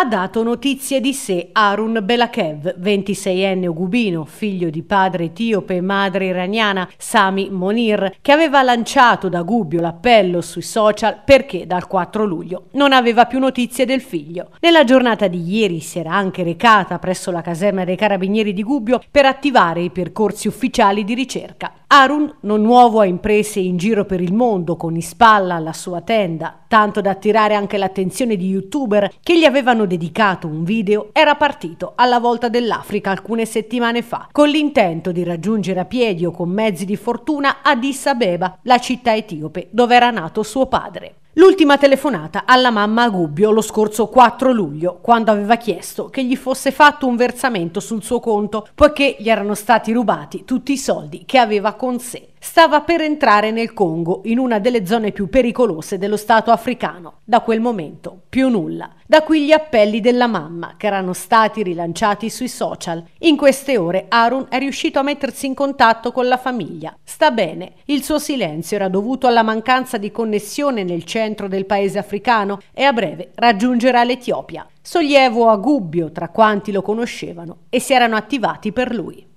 ha dato notizie di sé Arun Belakev, 26enne ugubino, figlio di padre etiope e madre iraniana Sami Monir, che aveva lanciato da Gubbio l'appello sui social perché dal 4 luglio non aveva più notizie del figlio. Nella giornata di ieri si era anche recata presso la caserma dei carabinieri di Gubbio per attivare i percorsi ufficiali di ricerca. Arun non nuovo a imprese in giro per il mondo con in spalla la sua tenda, tanto da attirare anche l'attenzione di youtuber che gli avevano dedicato un video, era partito alla volta dell'Africa alcune settimane fa, con l'intento di raggiungere a piedi o con mezzi di fortuna Addis Abeba, la città etiope dove era nato suo padre. L'ultima telefonata alla mamma a Gubbio lo scorso 4 luglio, quando aveva chiesto che gli fosse fatto un versamento sul suo conto, poiché gli erano stati rubati tutti i soldi che aveva con sé. Stava per entrare nel Congo, in una delle zone più pericolose dello Stato africano. Da quel momento più nulla. Da qui gli appelli della mamma, che erano stati rilanciati sui social. In queste ore Arun è riuscito a mettersi in contatto con la famiglia. Sta bene, il suo silenzio era dovuto alla mancanza di connessione nel centro del paese africano e a breve raggiungerà l'Etiopia. Sollievo a Gubbio tra quanti lo conoscevano e si erano attivati per lui.